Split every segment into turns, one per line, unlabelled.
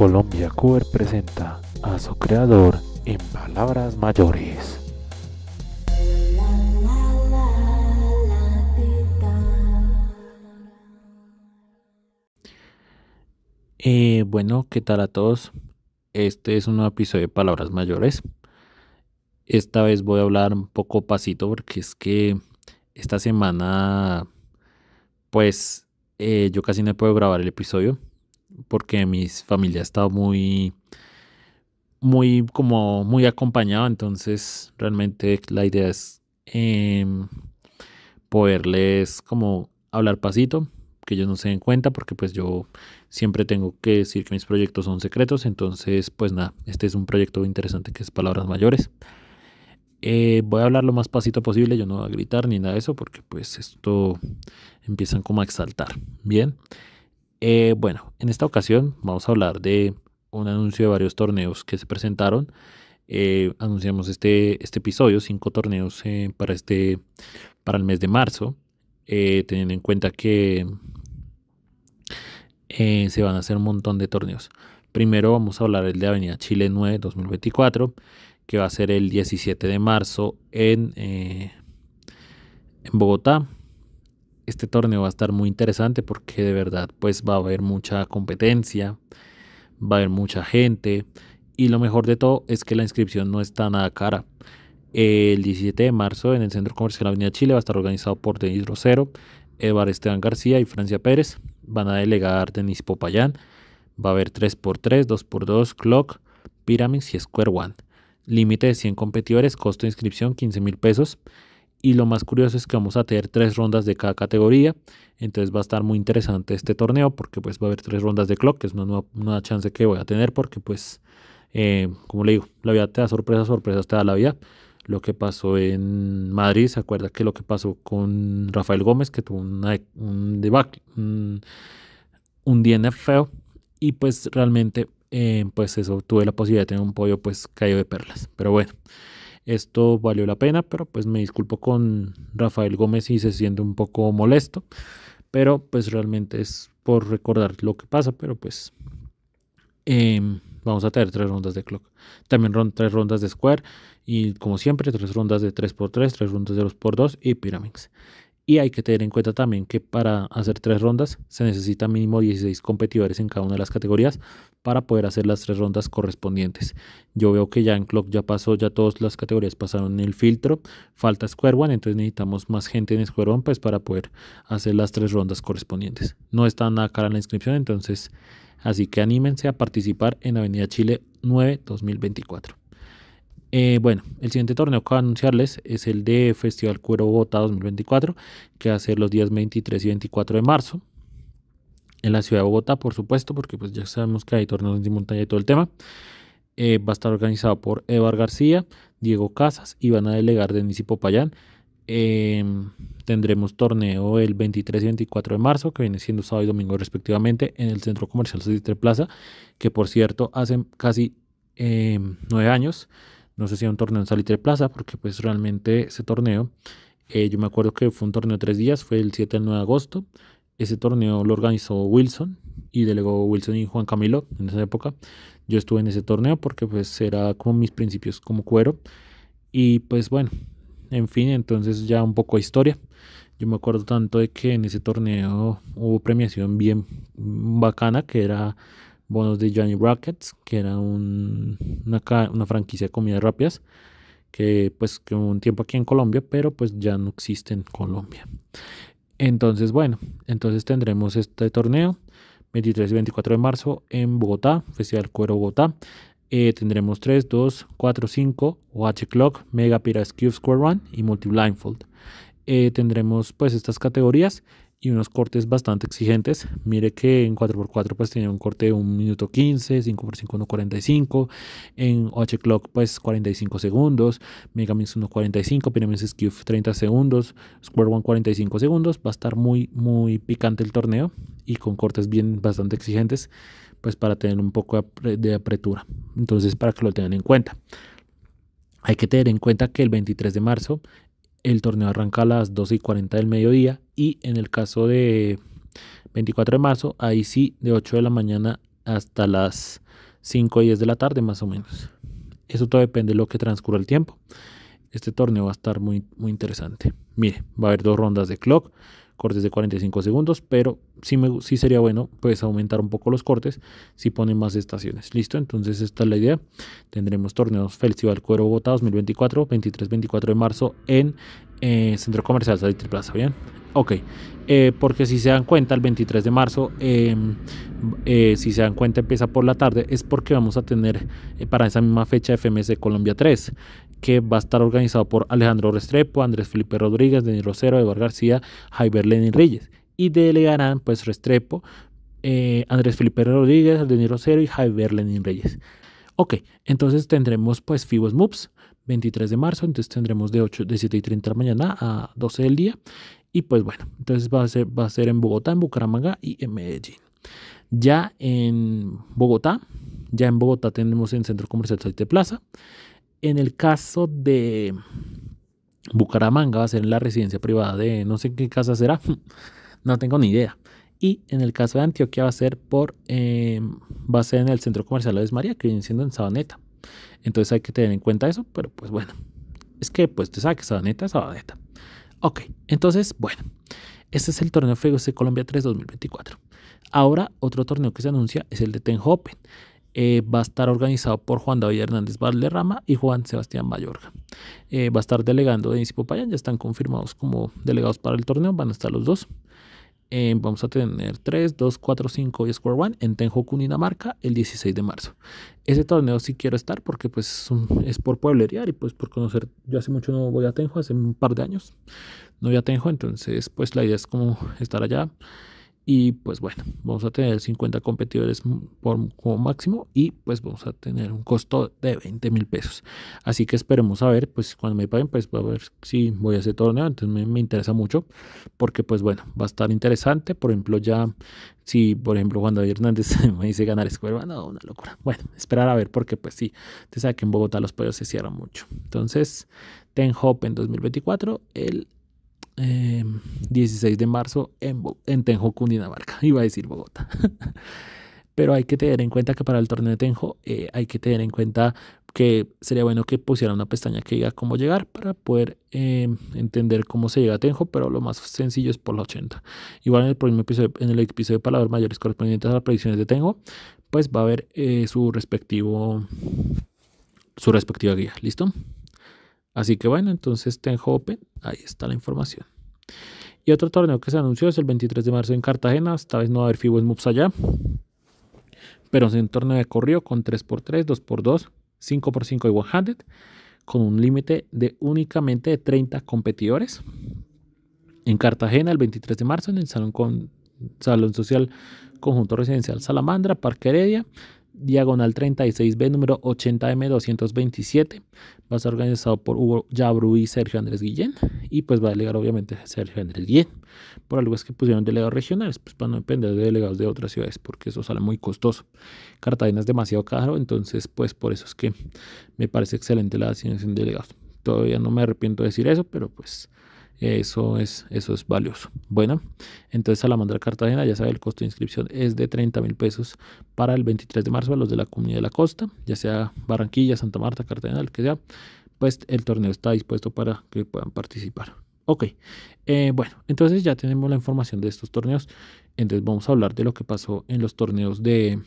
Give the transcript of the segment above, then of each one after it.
Colombia Cover presenta a su creador
en palabras mayores.
Eh, bueno, ¿qué tal a todos? Este es un nuevo episodio de Palabras Mayores. Esta vez voy a hablar un poco pasito porque es que esta semana, pues, eh, yo casi no puedo grabar el episodio porque mi familia ha estado muy, muy, como muy acompañada, entonces realmente la idea es em, poderles como hablar pasito, que ellos no se den cuenta, porque pues yo siempre tengo que decir que mis proyectos son secretos, entonces pues nada, este es un proyecto interesante que es Palabras Mayores. Eh, voy a hablar lo más pasito posible, yo no voy a gritar ni nada de eso, porque pues esto empiezan como a exaltar, ¿bien? bien eh, bueno, en esta ocasión vamos a hablar de un anuncio de varios torneos que se presentaron. Eh, anunciamos este, este episodio, cinco torneos eh, para, este, para el mes de marzo, teniendo en cuenta que se van a hacer un montón de torneos. Primero vamos a hablar del de Avenida Chile 9 2024, que va a ser el 17 de marzo en, en Bogotá este torneo va a estar muy interesante porque de verdad pues va a haber mucha competencia, va a haber mucha gente y lo mejor de todo es que la inscripción no está nada cara. El 17 de marzo en el Centro Comercial la Avenida Chile va a estar organizado por Denis Rosero, Evar Esteban García y Francia Pérez. Van a delegar Denis Popayán. Va a haber 3x3, 2x2, Clock, Pyramids y Square One. Límite de 100 competidores, costo de inscripción 15 mil pesos y lo más curioso es que vamos a tener tres rondas de cada categoría. Entonces va a estar muy interesante este torneo porque pues va a haber tres rondas de clock, que es una, chance que voy a tener porque pues, eh, como le digo, la vida te da sorpresa, sorpresa te da la vida. Lo que pasó en Madrid, se acuerda que lo que pasó con Rafael Gómez, que tuvo un debacle, un, DNF feo. Y pues realmente, eh, pues eso, tuve la posibilidad de tener un pollo pues cayó de perlas. Pero bueno. Esto valió la pena, pero pues me disculpo con Rafael Gómez y se siente un poco molesto, pero pues realmente es por recordar lo que pasa, pero pues em, vamos a tener tres rondas de clock. También tres rondas de square y como siempre tres rondas de 3x3, tres rondas de 2x2 y pyramids. Y hay que tener en cuenta también que para hacer tres rondas se necesita mínimo 16 competidores en cada una de las categorías para poder hacer las tres rondas correspondientes. Yo veo que ya en Clock ya pasó, ya todas las categorías pasaron en el filtro. Falta Square One, entonces necesitamos más gente en Square One pues, para poder hacer las tres rondas correspondientes. No está nada cara en la inscripción, entonces así que anímense a participar en Avenida Chile 9 2024. Eh, bueno, el siguiente torneo que voy a anunciarles es el de Festival Cuero Bogotá 2024, que va a ser los días 23 y 24 de marzo en la ciudad de Bogotá, por supuesto, porque pues ya sabemos que hay torneos de montaña y todo el tema. Eh, va a estar organizado por Evar García, Diego Casas y van a delegar de y Popayán. Em, tendremos torneo el 23 y 24 de marzo, que viene siendo sábado y domingo respectivamente, en el Centro Comercial Distre Plaza, que por cierto hace casi em, nueve años no sé si era un torneo en Salitre Plaza, porque pues realmente ese torneo, eh, yo me acuerdo que fue un torneo de tres días, fue el 7 al 9 de agosto, ese torneo lo organizó Wilson y delegó Wilson y Juan Camilo en esa época. Yo estuve en ese torneo porque pues era como mis principios como cuero. Y pues bueno, en fin, entonces ya un poco historia. Yo me acuerdo tanto de que en ese torneo hubo premiación bien bacana, que era bonos de Johnny Rockets, que era una, franquicia de comidas rápidas, que pues que un tiempo aquí en Colombia, pero pues ya no existe en Colombia. Entonces, bueno, entonces tendremos este torneo 23 y 24 de marzo en Bogotá, Festival Cuero Bogotá. Eh, tendremos 3, 2, 4, 5, Watch Clock, Mega Pirates Cube Square Run y Multi Blindfold. Eh, tendremos pues estas categorías y unos cortes bastante exigentes. Mire que en 4x4 pues tenía un corte de 1 minuto 15, 5x5 45. en 8 clock pues 45 segundos, Megamix 1.45, Pyramid Skiff 30 segundos, Square One 45 segundos. Va a estar muy muy picante el torneo y con cortes bien bastante exigentes pues para tener un poco de apretura. Entonces para que lo tengan en cuenta. Hay que tener en cuenta que el 23 de marzo el torneo arranca a las 12 y 40 del mediodía y en el caso de 24 de marzo, ahí sí, de 8 de la mañana hasta las 5 y 10 de la tarde más o menos. Eso todo depende de lo que transcurra el tiempo. Este torneo va a estar muy, muy interesante. Mire, va a haber dos rondas de clock cortes de 45 segundos, pero sí, sí sería bueno pues aumentar un poco los cortes si ponen más estaciones. Listo, entonces esta es la idea. Tendremos torneos Festival Cuero Bogotá 2024, 23-24 de marzo en eh, Centro Comercial Salitre Plaza, ¿bien? Ok, eh, porque si se dan cuenta, el 23 de marzo, em, eh, si se dan cuenta, empieza por la tarde, es porque vamos a tener para esa misma fecha FMS Colombia 3 que va a estar organizado por Alejandro Restrepo, Andrés Felipe Rodríguez, Denis Rosero, Eduardo García, Jaiber Lenin Reyes. Y delegarán pues Restrepo, eh, Andrés Felipe Rodríguez, Denis Rosero y Jaiber Lenin Reyes. Ok, entonces tendremos pues FIBOS MUPS 23 de marzo, entonces tendremos de, 8, de 7 y 30 de la mañana a 12 del día. Y pues bueno, entonces va a ser, va a ser en Bogotá, en Bucaramanga y en Medellín. Ya en Bogotá, ya en Bogotá tenemos en Centro Comercial Salte Plaza. En el caso de Bucaramanga, va a ser en la residencia privada de no sé qué casa será, no tengo ni idea. Y en el caso de Antioquia va a ser por em, va a ser en el centro comercial de María, que viene siendo en Sabaneta. Entonces hay que tener en cuenta eso, pero pues bueno, es que pues te sabes Sabaneta es Sabaneta. Ok, entonces bueno, este es el torneo de Colombia 3 2024. Ahora otro torneo que se anuncia es el de Ten Open. Eh, va a estar organizado por Juan David Hernández Valderrama y Juan Sebastián Mayorga. Eh, va a estar delegando Denis Payán ya están confirmados como delegados para el torneo, van a estar los dos. Eh, vamos a tener 3, 2, 4, 5 y Square One en Tenjo, Cundinamarca, el 16 de marzo. Ese torneo sí quiero estar porque pues es por pueblería y pues por conocer. Yo hace mucho no voy a Tenjo, hace un par de años no voy a Tenjo, entonces pues la idea es como estar allá. Y pues bueno, vamos a tener 50 competidores por, como máximo y pues vamos a tener un costo de 20 mil pesos. Así que esperemos a ver, pues cuando me paguen, pues a ver si voy a hacer torneo. Entonces me, interesa mucho porque pues bueno, va a estar interesante. Por ejemplo, ya si por ejemplo cuando Hernández me dice ganar escuela, no, una locura. Bueno, esperar a ver porque pues sí, te sabe que en Bogotá los pollos se cierran mucho. Entonces, Ten Hope en 2024, el 16 eh, de marzo en, en Tenjo, Cundinamarca. Iba a decir Bogotá. Pero hay que tener en cuenta que para el torneo de Tenjo eh, hay que tener en cuenta que sería bueno que pusiera una pestaña que diga cómo llegar para poder em, entender cómo se llega a Tenjo, pero lo más sencillo es por la 80. Igual en el episodio, en el episodio de palabras mayores correspondientes a las predicciones de Tenjo, pues va a haber eh, su respectivo su respectiva guía. ¿Listo? Así que bueno, entonces Tenho Open, ahí está la información. Y otro torneo que se anunció es el 23 de marzo en Cartagena. Esta vez no va a haber FIBO MUPS allá. Pero es un torneo de corrido con 3x3, 2x2, 5x5 y one Con un límite de únicamente de 30 competidores. En Cartagena el 23 de marzo en el Salón, con, Salón Social Conjunto Residencial Salamandra, Parque Heredia diagonal 36B, número 80M227. Va a ser organizado por Hugo Yabru y Sergio Andrés Guillén. Y pues va a delegar, obviamente, Sergio Andrés Guillén. Por algo es que pusieron delegados regionales, pues para no depender de delegados de otras ciudades, porque eso sale muy costoso. Cartagena es demasiado caro, entonces, pues por eso es que me parece excelente la asignación de delegados. Todavía no me arrepiento de decir eso, pero pues eso es, eso es valioso. Bueno, entonces Salamandra Cartagena, ya sabe, el costo de inscripción es de 30 mil pesos para el 23 de marzo a los de la comunidad de la costa, ya sea Barranquilla, Santa Marta, Cartagena, el que sea, pues el torneo está dispuesto para que puedan participar. Ok, eh, bueno, entonces ya tenemos la información de estos torneos. Entonces vamos a hablar de lo que pasó en los torneos de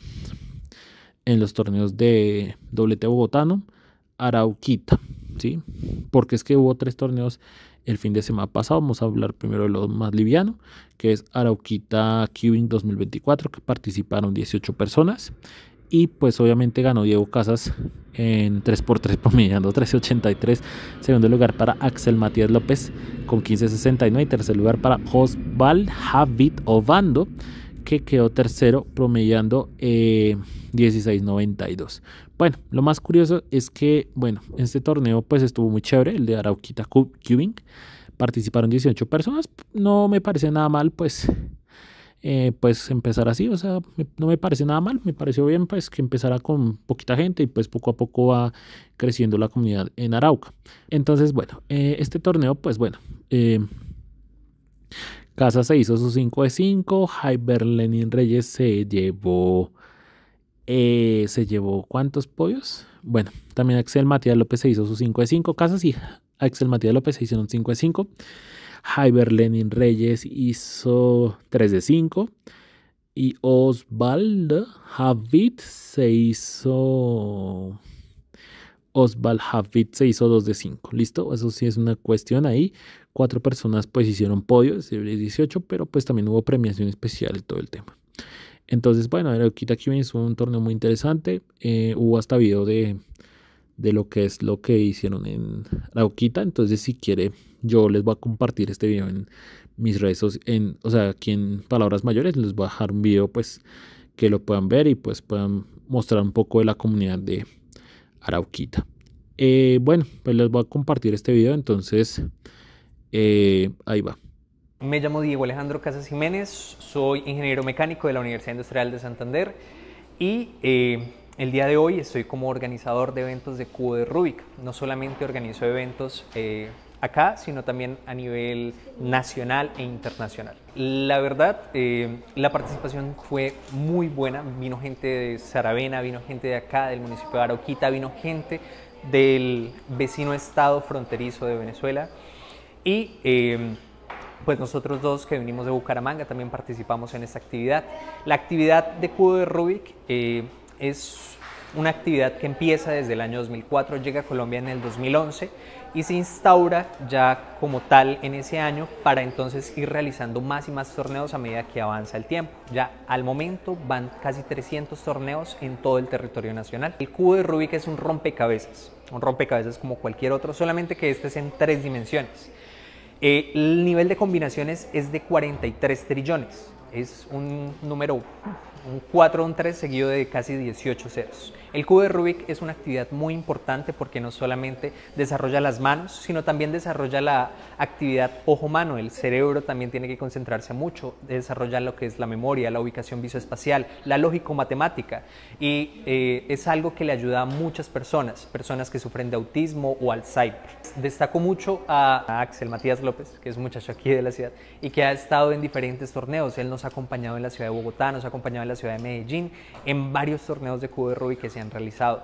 en los torneos de doblete bogotano, Arauquita, ¿sí? Porque es que hubo tres torneos el fin de semana pasado. Vamos a hablar primero de lo más liviano, que es Arauquita Cubing 2024, que participaron 18 personas. Y pues obviamente ganó Diego Casas en 3x3 promediando 13.83. Segundo lugar para Axel Matías López con 15.69. Y tercer lugar para Josval Javid Ovando que quedó tercero promediando 16.92. Eh, bueno, lo más curioso es que, bueno, este torneo pues estuvo muy chévere, el de Arauquita Cubing. Participaron 18 personas, no me parece nada mal, pues, eh, pues empezar así, o sea, no me parece nada mal, me pareció bien pues que empezara con poquita gente y pues poco a poco va creciendo la comunidad en Arauca. Entonces, bueno, eh, este torneo pues bueno, Casa se hizo su 5 de 5. Hyper Lenin Reyes se llevó. Eh, se llevó cuántos pollos. Bueno, también Axel Matías López se hizo su 5 de 5. Casas y Axel Matías López se hizo un 5 de 5. Hyper Lenin Reyes hizo 3 de 5. Y Osvaldo Javid se hizo. Osvaldo Javid se hizo 2 de 5. ¿Listo? Eso sí es una cuestión ahí cuatro personas pues hicieron podios, 18, pero pues también hubo premiación especial de todo el tema. Entonces, bueno, Arauquita Okita es un torneo muy interesante. Eh, hubo hasta video de, de lo que es lo que hicieron en Arauquita. Entonces, si quiere, yo les voy a compartir este video en mis redes sociales. O sea, aquí en Palabras Mayores les voy a dejar un video, pues, que lo puedan ver y pues puedan mostrar un poco de la comunidad de Arauquita. Eh, bueno, pues les voy a compartir este video. Entonces, eh, ahí va.
Me llamo Diego Alejandro Casas Jiménez, soy ingeniero mecánico de la Universidad Industrial de Santander y eh, el día de hoy estoy como organizador de eventos de Cubo de Rubik. No solamente organizo eventos eh, acá, sino también a nivel nacional e internacional. La verdad, la participación fue muy buena. Vino gente de Saravena, vino gente de acá, del municipio de Arauquita, vino gente del vecino estado fronterizo de Venezuela. Y em, pues nosotros dos que venimos de Bucaramanga también participamos en esta actividad. La actividad de Cubo de Rubik eh, es una actividad que empieza desde el año 2004, llega a Colombia en el 2011 y se instaura ya como tal en ese año para entonces ir realizando más y más torneos a medida que avanza el tiempo. Ya al momento van casi 300 torneos en todo el territorio nacional. El cubo de Rubik es un rompecabezas, un rompecabezas como cualquier otro, solamente que este es en tres dimensiones. Eh, el nivel de combinaciones es de 43 trillones. Es un número, un 4, un 3 seguido de casi 18 ceros. El cubo de Rubik es una actividad muy importante porque no solamente desarrolla las manos, sino también desarrolla la actividad ojo-mano. El cerebro también tiene que concentrarse mucho, desarrolla lo que es la memoria, la ubicación visoespacial, la lógico-matemática. Y eh, es algo que le ayuda a muchas personas, personas que sufren de autismo o Alzheimer. Destaco mucho a, Axel Matías López, que es un muchacho aquí de la ciudad y que ha estado en diferentes torneos. Él nos ha acompañado en la ciudad de Bogotá, nos ha acompañado en la ciudad de Medellín, en varios torneos de cubo de Rubik que se han realizado.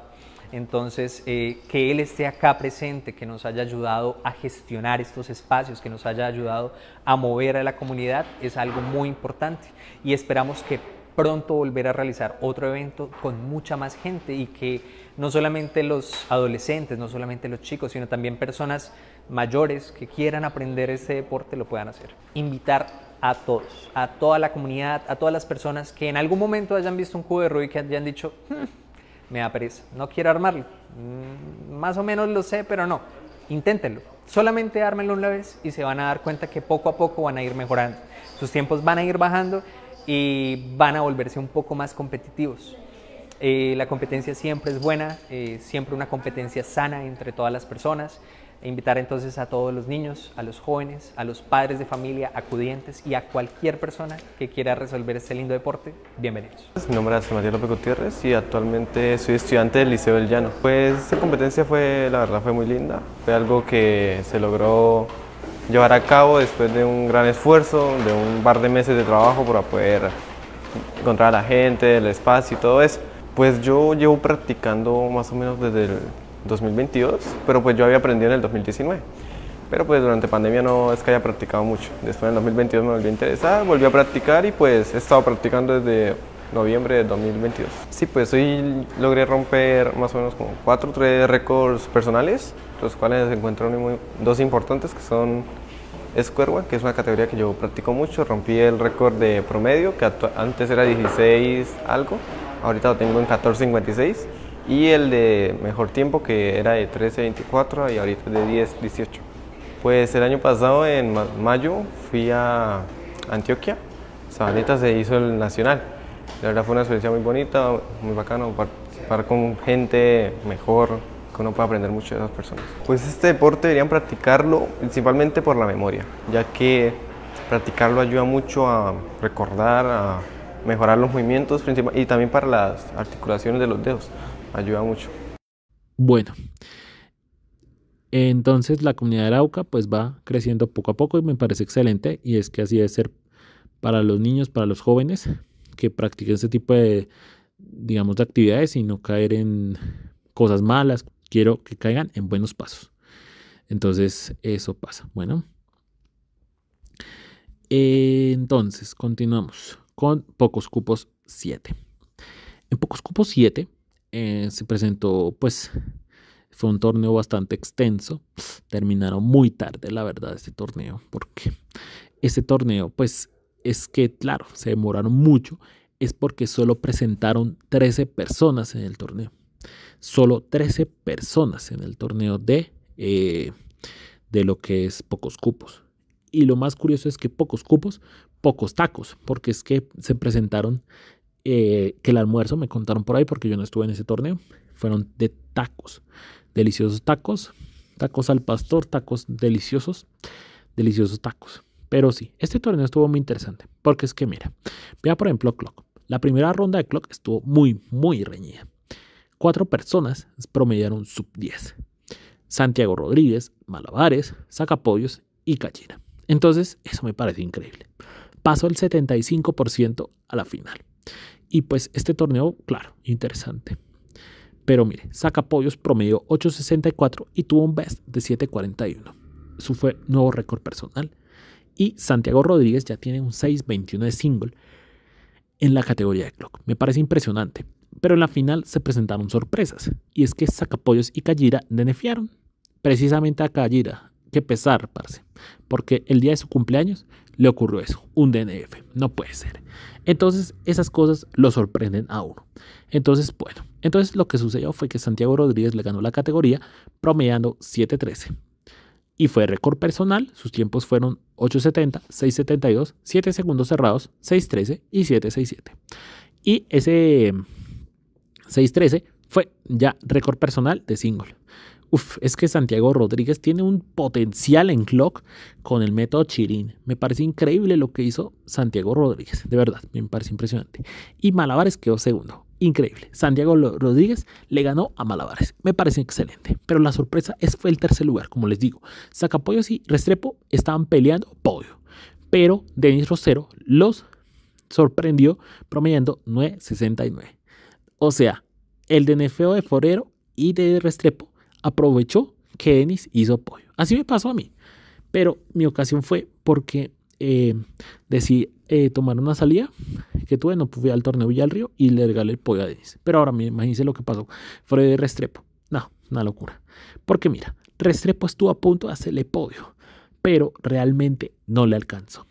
Entonces, eh, que Él esté acá presente, que nos haya ayudado a gestionar estos espacios, que nos haya ayudado a mover a la comunidad, es algo muy importante. Y esperamos que pronto volver a realizar otro evento con mucha más gente y que no solamente los adolescentes, no solamente los chicos, sino también personas mayores que quieran aprender ese deporte lo puedan hacer. Invitar a todos, a toda la comunidad, a todas las personas que en algún momento hayan visto un cubo de Rubik y hayan dicho, hmm, me da pereza, no quiero armarlo. Mm, más o menos lo sé, pero no. Inténtenlo. Solamente ármenlo una vez y se van a dar cuenta que poco a poco van a ir mejorando. Sus tiempos van a ir bajando y van a volverse un poco más competitivos. Eh, la competencia siempre es buena, eh, siempre una competencia sana entre todas las personas. E invitar entonces a todos los niños, a los jóvenes, a los padres de familia, acudientes y a cualquier persona que quiera resolver este lindo deporte, bienvenidos.
Mi nombre es Matías López Gutiérrez y actualmente soy estudiante del Liceo del Llano. Pues esta competencia fue, la verdad, fue muy linda, fue algo que se logró llevar a cabo después de un gran esfuerzo, de un par de meses de trabajo para poder encontrar a la gente, el espacio y todo eso. Pues yo llevo practicando más o menos desde el 2022, pero pues yo había aprendido en el 2019. Pero pues durante pandemia no es que haya practicado mucho. Después en el 2022 me volví a interesar, volví a practicar y pues he estado practicando desde noviembre de 2022. Sí, pues hoy logré romper más o menos como 4 o 3 récords personales, los cuales se encuentran dos importantes que son Square One, que es una categoría que yo practico mucho. Rompí el récord de promedio, que antes era 16 algo, ahorita lo tengo en 14.56 y el de mejor tiempo que era de 13 24 y ahorita de 10 18. Pues el año pasado en mayo fui a Antioquia, Sabaneta se hizo el nacional. La verdad fue una experiencia muy bonita, muy bacana, participar con gente mejor, que uno puede aprender mucho de esas personas. Pues este deporte deberían practicarlo principalmente por la memoria, ya que practicarlo ayuda mucho a recordar, a mejorar los movimientos y también para las articulaciones de los dedos ayuda mucho.
Bueno, entonces la comunidad de Arauca pues va creciendo poco a poco y me parece excelente y es que así debe ser para los niños, para los jóvenes que practiquen ese tipo de, digamos, de actividades y no caer en cosas malas. Quiero que caigan en buenos pasos. Entonces eso pasa. Bueno. Entonces, continuamos con Pocos Cupos 7. En Pocos Cupos 7 eh, se presentó, pues fue un torneo bastante extenso. Terminaron muy tarde, la verdad, este torneo, porque ese torneo, pues es que, claro, se demoraron mucho, es porque solo presentaron 13 personas en el torneo. Solo 13 personas en el torneo de, eh, de lo que es pocos cupos. Y lo más curioso es que pocos cupos, pocos tacos, porque es que se presentaron eh, que el almuerzo, me contaron por ahí porque yo no estuve en ese torneo, fueron de tacos, deliciosos tacos, tacos al pastor, tacos deliciosos, deliciosos tacos. Pero sí, este torneo estuvo muy interesante, porque es que mira, vea por ejemplo Clock. La primera ronda de Clock estuvo muy, muy reñida. Cuatro personas promediaron sub 10. Santiago Rodríguez, Malabares, Sacapollos y Cachina. Entonces, eso me parece increíble. Pasó el 75% a la final. Y pues este torneo, claro, interesante. Pero mire, saca promedió promedio 8.64 y tuvo un best de 7.41. Eso fue nuevo récord personal. Y Santiago Rodríguez ya tiene un 6.21 de single en la categoría de clock. Me parece impresionante. Pero en la final se presentaron sorpresas. Y es que Sacapollos y Callira denefiaron. Precisamente a Callira. Qué pesar, parce. Porque el día de su cumpleaños le ocurrió eso, un DNF, no puede ser. Entonces esas cosas lo sorprenden a uno. Entonces, bueno, entonces lo que sucedió fue que Santiago Rodríguez le ganó la categoría promediando 7.13. Y fue récord personal, sus tiempos fueron 8.70, 6.72, 7 segundos cerrados, 6.13 y 7.67. Y ese 6.13 mm, fue ya récord personal de single. Uf, es que Santiago Rodríguez tiene un potencial en clock con el método Chirín. Me parece increíble lo que hizo Santiago Rodríguez, de verdad, me parece impresionante. Y Malabares quedó segundo, increíble. Santiago Rodríguez le ganó a Malabares, me parece excelente. Pero la sorpresa es fue el tercer lugar, como les digo. Sacapollos y Restrepo estaban peleando podio, pero Denis Rosero los sorprendió promediando 9.69. O sea, el DNFO de Forero y de Restrepo aprovechó que Denis hizo pollo. Así me pasó a mí. Pero mi ocasión fue porque eh, decidí eh, tomar una salida que tuve, no fui al torneo Villa del Río y le regalé el pollo a Denis. Pero ahora me imagínense lo que pasó. de Restrepo. No, una locura. Porque mira, Restrepo estuvo a punto de hacerle podio, pero realmente no le alcanzó.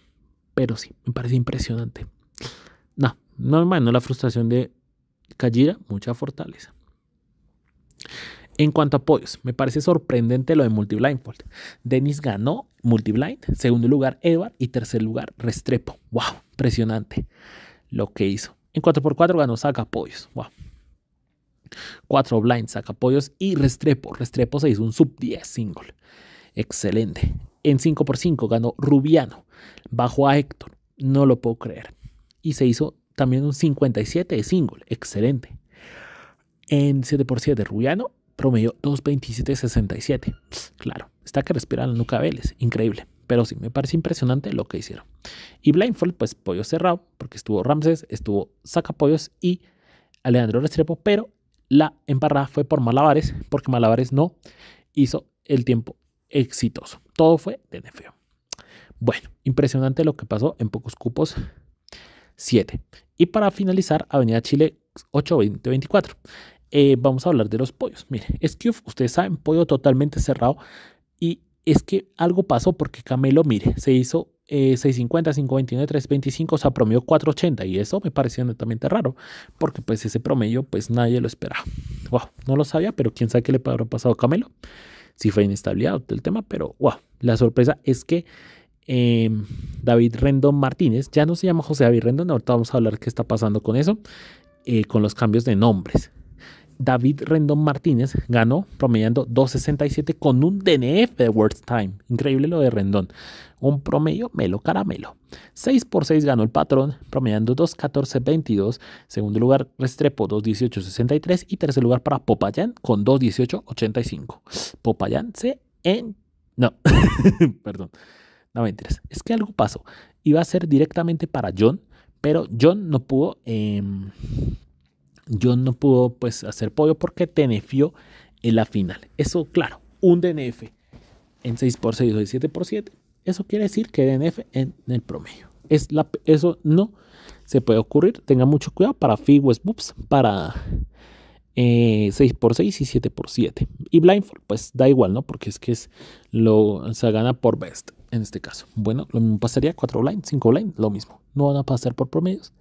Pero sí, me parece impresionante. No, no, no la frustración de Callira, mucha fortaleza. En cuanto a apoyos, me parece sorprendente lo de Multiblindfold. Dennis ganó Multiblind, segundo lugar Edward y tercer lugar Restrepo. ¡Wow! Impresionante lo que hizo. En 4x4 ganó Saca Pollos. ¡Wow! 4 blind, Saca Pollos y Restrepo. Restrepo se hizo un sub 10 single. Excelente. En 5x5 ganó Rubiano. Bajo a Héctor. No lo puedo creer. Y se hizo también un 57 de single. Excelente. En 7x7 Rubiano promedio 2.27.67. Claro, está que respira la nuca Vélez, increíble. Pero sí, me parece impresionante lo que hicieron. Y Blindfold, pues pollo cerrado, porque estuvo Ramses, estuvo Sacapollos y Alejandro Restrepo, pero la emparrada fue por Malabares, porque Malabares no hizo el tiempo exitoso. Todo fue de feo. Bueno, impresionante lo que pasó en pocos cupos. 7. Y para finalizar, Avenida Chile 8.20.24. Eh, vamos a hablar de los pollos. Mire, que ustedes saben, pollo totalmente cerrado. Y es que algo pasó porque Camelo, mire, se hizo eh, 650, 529, 325, se sea, promedio 480. Y eso me pareció netamente raro, porque pues ese promedio, pues nadie lo esperaba. Wow, no lo sabía, pero quién sabe qué le habrá pasado a Camelo. Si sí fue inestabilidad el tema, pero wow, la sorpresa es que em, David Rendón Martínez, ya no se llama José David Rendón, ahorita vamos a hablar qué está pasando con eso, eh, con los cambios de nombres. David Rendón Martínez ganó promediando 2.67 con un DNF de Worst Time. Increíble lo de Rendón. Un promedio melo caramelo. 6 por 6 ganó el patrón, promediando 2.14.22. Segundo lugar, Restrepo 2.18.63. Y tercer lugar para Popayán con 2.18.85. Popayán se en... No, perdón. No me interesa. Es que algo pasó. Iba a ser directamente para John, pero John no pudo... Em, yo no pudo pues hacer pollo porque tenefió en la final. Eso, claro, un DNF en 6x6 o 7x7, eso quiere decir que DNF en el promedio. Es la, eso no se puede ocurrir. Tenga mucho cuidado para Figues Boops, para 6x6 eh, y 7x7. Y Blindfold, pues da igual, ¿no? Porque es que es lo, se gana por best en este caso. Bueno, lo mismo pasaría 4 blind, 5 blind, lo mismo. No van a pasar por promedios,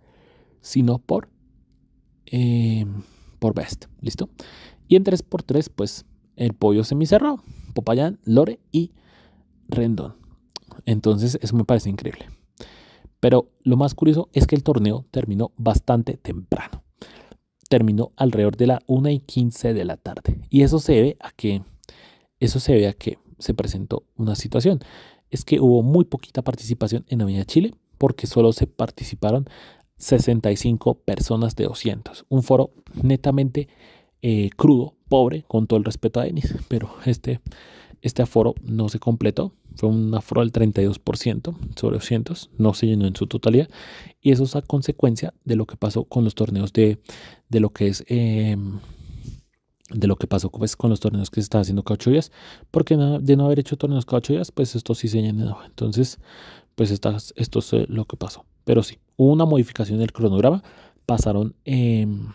sino por eh, por Best. ¿Listo? Y en 3x3, pues el pollo semicerrado, Popayán, Lore y Rendón. Entonces, eso me parece increíble. Pero lo más curioso es que el torneo terminó bastante temprano. Terminó alrededor de la 1 y 15 de la tarde. Y eso se debe a que, eso se debe a que se presentó una situación. Es que hubo muy poquita participación en Avenida Chile porque solo se participaron 65 personas de 200. Un foro netamente eh, crudo, pobre, con todo el respeto a Denis, pero este, este aforo no se completó. Fue un aforo al 32% sobre 200, no se llenó en su totalidad. Y eso es a consecuencia de lo que pasó con los torneos de, de lo que es... Em, de lo que pasó pues, con los torneos que se estaba haciendo cada porque de no haber hecho torneos cada pues esto sí se llenó. Entonces, pues esto es eh, lo que pasó. Pero sí, hubo una modificación del cronograma. Pasaron, em,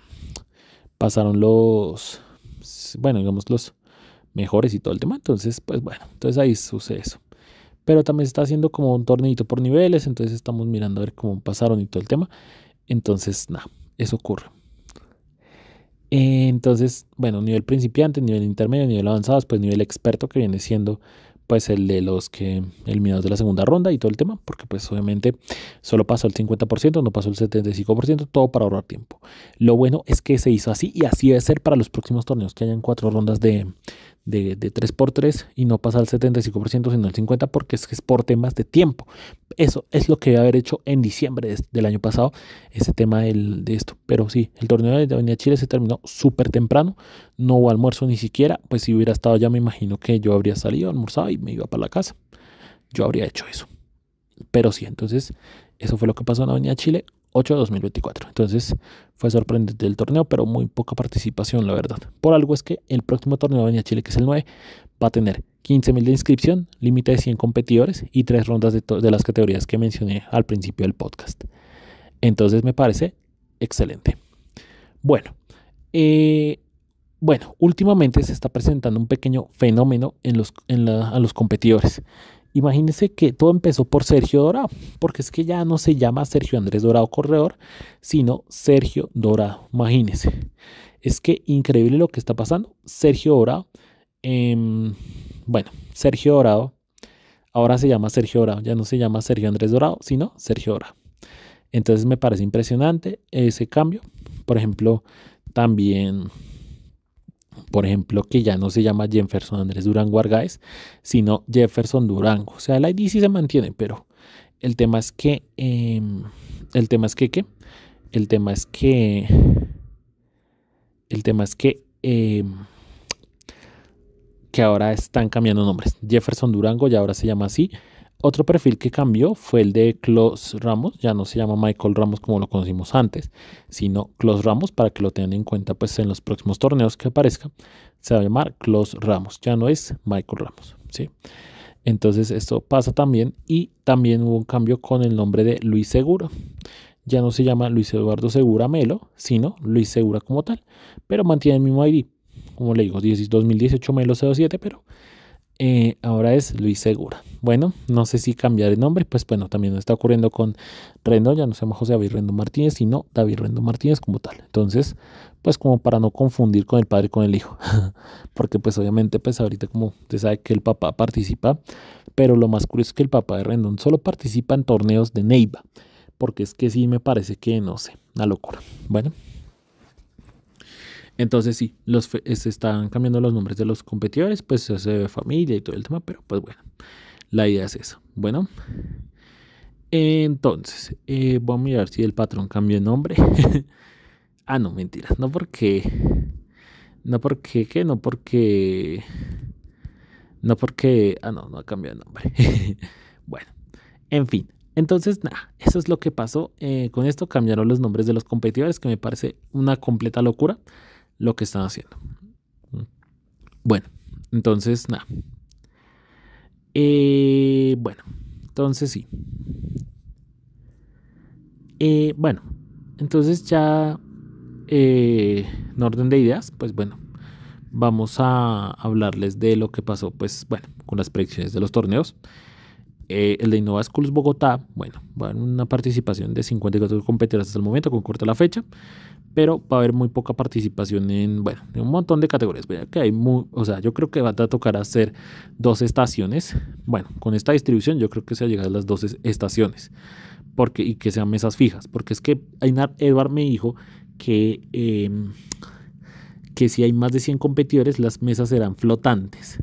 pasaron los, bueno, digamos los mejores y todo el tema. Entonces, pues bueno, entonces ahí sucede eso. Pero también se está haciendo como un tornito por niveles. Entonces estamos mirando a ver cómo pasaron y todo el tema. Entonces, nada, eso ocurre. Entonces, bueno, nivel principiante, nivel intermedio, nivel avanzado, pues nivel experto que viene siendo es pues, el de los que el miedo de la segunda ronda y todo el tema, porque pues obviamente solo pasó el 50%, no pasó el 75%, todo para ahorrar tiempo. Lo bueno es que se hizo así y así debe ser para los próximos torneos, que hayan cuatro rondas de, de, de 3x3 y no pasa al 75% sino al 50% porque es, por temas de tiempo. Eso es lo que a haber hecho en diciembre del año pasado, ese tema de esto. Pero sí, el torneo de Avenida Chile se terminó súper temprano, no hubo almuerzo ni siquiera, pues si hubiera estado ya me imagino que yo habría salido, almorzado y me iba para la casa. Yo habría hecho eso. Pero sí, entonces eso fue lo que pasó en Avenida Chile. 8 de 2024. Entonces fue sorprendente el torneo, pero muy poca participación, la verdad. Por algo es que el próximo torneo de Chile, que es el 9, va a tener 15.000 de inscripción, límite de 100 competidores y tres rondas de, las categorías que mencioné al principio del podcast. Entonces me parece excelente. Bueno, eh, bueno, últimamente se está presentando un pequeño fenómeno en los, a los competidores Imagínense que todo empezó por Sergio Dorado, porque es que ya no se llama Sergio Andrés Dorado Corredor, sino Sergio Dorado. Imagínense. Es que increíble lo que está pasando. Sergio Dorado, em, bueno, Sergio Dorado, ahora se llama Sergio Dorado, ya no se llama Sergio Andrés Dorado, sino Sergio Dorado. Entonces me parece impresionante ese cambio. Por ejemplo, también por ejemplo, que ya no se llama Jefferson Andrés Durango Argáez, sino Jefferson Durango. O sea, la ID sí se mantiene, pero el tema es que. Em, el tema es que El tema es que. El tema es que. que ahora están cambiando nombres. Jefferson Durango ya ahora se llama así. Otro perfil que cambió fue el de Klaus Ramos, ya no se llama Michael Ramos como lo conocimos antes, sino Klaus Ramos para que lo tengan en cuenta pues en los próximos torneos que aparezca, se va a llamar Clos Ramos, ya no es Michael Ramos, ¿sí? Entonces esto pasa también y también hubo un cambio con el nombre de Luis Seguro. Ya no se llama Luis Eduardo Segura Melo, sino Luis Segura como tal, pero mantiene el mismo ID. Como le digo, 2018 Melo 07, pero eh, ahora es Luis Segura. Bueno, no sé si cambiar el nombre, pues bueno, también está ocurriendo con Rendo, ya no se llama José David Rendo Martínez, sino David Rendón Martínez como tal. Entonces, pues como para no confundir con el padre con el hijo, porque pues obviamente pues ahorita como usted sabe que el papá participa, pero lo más curioso es que el papá de Rendón solo participa en torneos de Neiva, porque es que sí me parece que no sé, una locura. Bueno. Entonces sí, se están cambiando los nombres de los competidores, pues se ve familia y todo el tema, pero pues bueno, la idea es eso. Bueno, entonces, eh, voy a mirar si el patrón cambió de nombre. ah, no, mentira, no porque... No porque, ¿qué? No porque... No porque... Ah, no, no ha cambiado de nombre. bueno, en fin. Entonces, nada, eso es lo que pasó. Eh, con esto cambiaron los nombres de los competidores, que me parece una completa locura lo que están haciendo. Bueno, entonces, nada. Eh, bueno, entonces sí. Eh, bueno, entonces ya eh, en orden de ideas, pues bueno, vamos a hablarles de lo que pasó, pues bueno, con las predicciones de los torneos. Eh, el de Innova Schools Bogotá, bueno, va a haber una participación de 54 competidores hasta el momento, con corta la fecha, pero va a haber muy poca participación en, bueno, en un montón de categorías. Que hay o sea, yo creo que va a tocar hacer dos estaciones. Bueno, con esta distribución yo creo que se va a a las 12 estaciones porque, y que sean mesas fijas, porque es que Ainar Edward me dijo que, em, que si hay más de 100 competidores, las mesas serán flotantes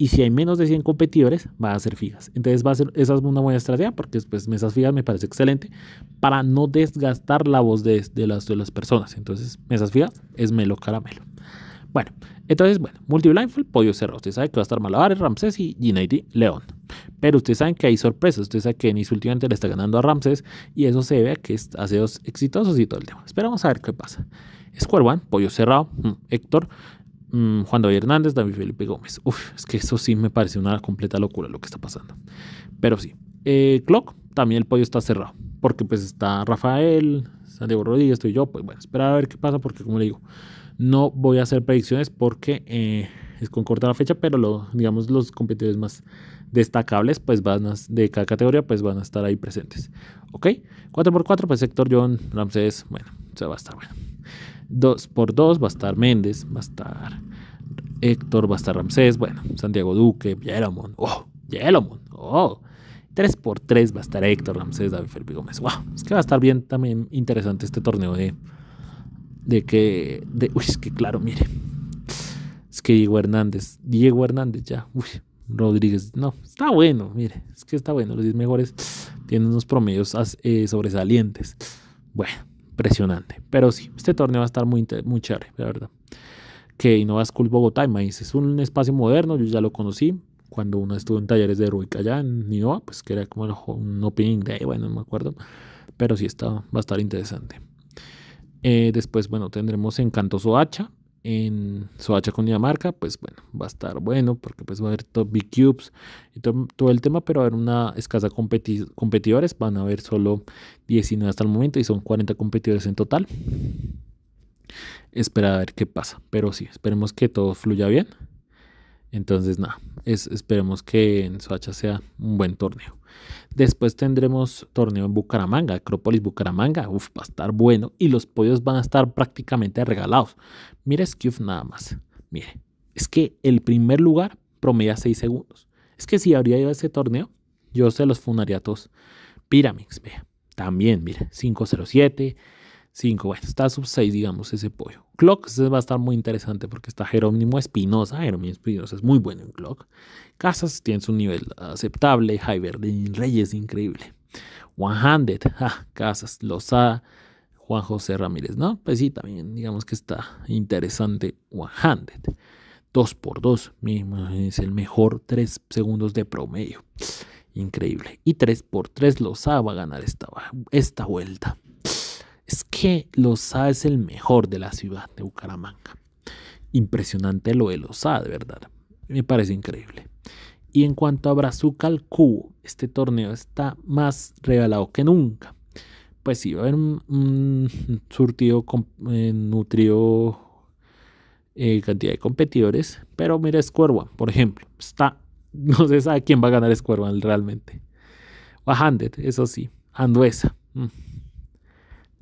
y si hay menos de 100 competidores, va a ser fijas. Entonces va a ser, esa es una buena estrategia porque pues, mesas fijas me parece excelente para no desgastar la voz de, las, de las personas. Entonces, mesas fijas es melo caramelo. Bueno, entonces, bueno, multi blindfold pollo cerrado. Usted sabe que va a estar Malabares, Ramses y G90, León. Pero ustedes saben que hay sorpresas. Usted saben que Nis últimamente le está ganando a Ramses y eso se debe a que hace dos exitosos y todo el tema. Esperamos a ver qué pasa. Square One, pollo cerrado, mm, Héctor, Mm, Juan David Hernández, David Felipe Gómez. Uf, es que eso sí me parece una completa locura lo que está pasando. Pero sí, eh, Clock, también el podio está cerrado, porque pues está Rafael, Santiago Rodríguez, estoy yo, pues bueno, esperar a ver qué pasa, porque como le digo, no voy a hacer predicciones porque eh, es con corta la fecha, pero lo, digamos los competidores más destacables, pues van de cada categoría, pues van a estar ahí presentes. ¿Ok? 4x4, pues sector John Ramsés, bueno, se va a estar bueno. 2 por 2 va a estar Méndez, va a estar Héctor, va a estar Ramsés, bueno, Santiago Duque, Yelomon, oh, Yelomon, oh. 3 por 3 va a estar Héctor Ramsés, David Felipe Gómez. Wow, es que va a estar bien también interesante este torneo de, de que, de, uy, es que claro, mire, es que Diego Hernández, Diego Hernández ya, uy, Rodríguez, no, está bueno, mire, es que está bueno, los 10 mejores tienen unos promedios eh, sobresalientes. Bueno, impresionante. Pero sí, este torneo va a estar muy, muy chévere, la verdad. Que Innova School Bogotá, me dice, es un espacio moderno, yo ya lo conocí cuando uno estuvo en talleres de Ruica allá en Innova, pues que era como el, un opening day, bueno, no me acuerdo. Pero sí, está, va a estar interesante. Eh, después, bueno, tendremos Encantoso Hacha, en Soacha con Dinamarca, pues bueno, va a estar bueno porque pues va a haber top B-Cubes y todo el tema, pero va a haber una escasa competidores, van a haber solo 19 hasta el momento y son 40 competidores en total. Espera a ver qué pasa, pero sí, esperemos que todo fluya bien entonces, nada, esperemos que en Soacha sea un buen torneo. Después tendremos torneo en Bucaramanga, Acrópolis Bucaramanga. Uf, va a estar bueno y los pollos van a estar prácticamente regalados. Mira Skiff nada más. Mire, es que el primer lugar promedia 6 segundos. Es que si habría ido a ese torneo, yo sé los funariatos Pyramids. todos. vea. También, mire, 507, 5. Bueno, está sub 6, digamos, ese pollo. Clock va a estar muy interesante porque está Jerónimo Espinosa. Jerónimo Espinosa es muy bueno en Clock. Casas tiene su nivel aceptable. de Reyes, increíble. One-handed, ah, Casas, Lozada, Juan José Ramírez, ¿no? Pues sí, también digamos que está interesante One-handed. 2 x 2 es el mejor 3 segundos de promedio. Increíble. Y 3 x 3 A va a ganar esta, esta vuelta es que Loza es el mejor de la ciudad de Bucaramanga. Impresionante lo de Loza, de verdad. Me parece increíble. Y en cuanto a Brazuca al cubo, este torneo está más regalado que nunca. Pues sí, va a haber un, surtido eh, nutrido eh, cantidad de competidores. Pero mira Square One, por ejemplo. Está, no se sabe quién va a ganar Square One realmente. Handed, eso sí. Anduesa. Mm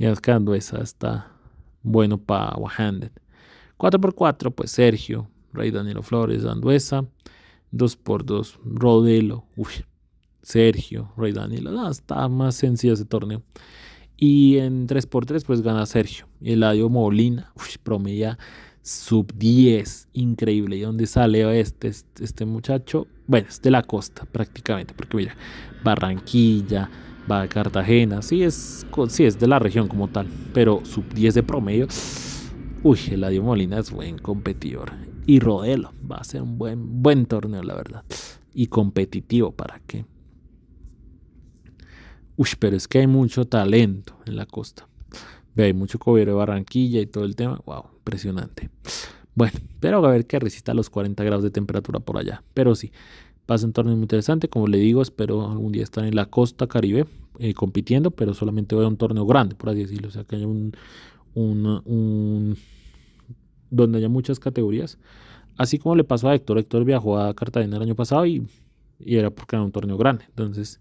acá esa está bueno para One Handed. 4x4, pues Sergio, Rey Danilo Flores, Anduesa. 2x2, Rodelo, uy, Sergio, Rey Danilo. está más sencillo ese torneo. Y en 3x3, pues gana Sergio. Y el Eladio Molina, uy, promedia sub 10, increíble. ¿Y dónde sale este, este, este muchacho? Bueno, es de la costa prácticamente, porque mira, Barranquilla va a Cartagena, sí es, es de la región como tal, pero sub 10 de promedio. Uy, Eladio Molina es buen competidor. Y Rodelo, va a ser un buen, buen torneo, la verdad. Y competitivo, ¿para qué? Uy, pero es que hay mucho talento en la costa. Ve, hay mucho cobero de Barranquilla y todo el tema. Wow, impresionante. Bueno, pero a ver que resista los 40 grados de temperatura por allá. Pero sí, Pasa un torneo muy interesante, como le digo, espero algún día estar en la costa caribe eh, compitiendo, pero solamente voy a un torneo grande, por así decirlo, o sea, que haya un, donde haya muchas categorías. Así como le pasó a Héctor, Héctor viajó a Cartagena el año pasado y, era porque era un torneo grande, entonces,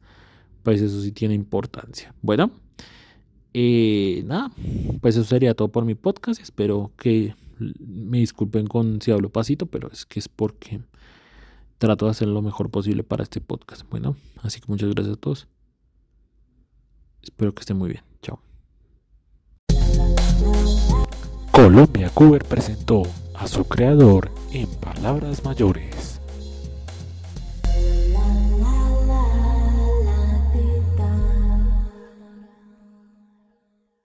pues eso sí tiene importancia. Bueno, eh, nada, pues eso sería todo por mi podcast, espero que me disculpen con si hablo pasito, pero es que es porque trato de hacer lo mejor posible para este podcast. Bueno, así que muchas gracias a todos. Espero que estén muy bien. Chao. Colombia Cuber presentó a su creador en palabras mayores.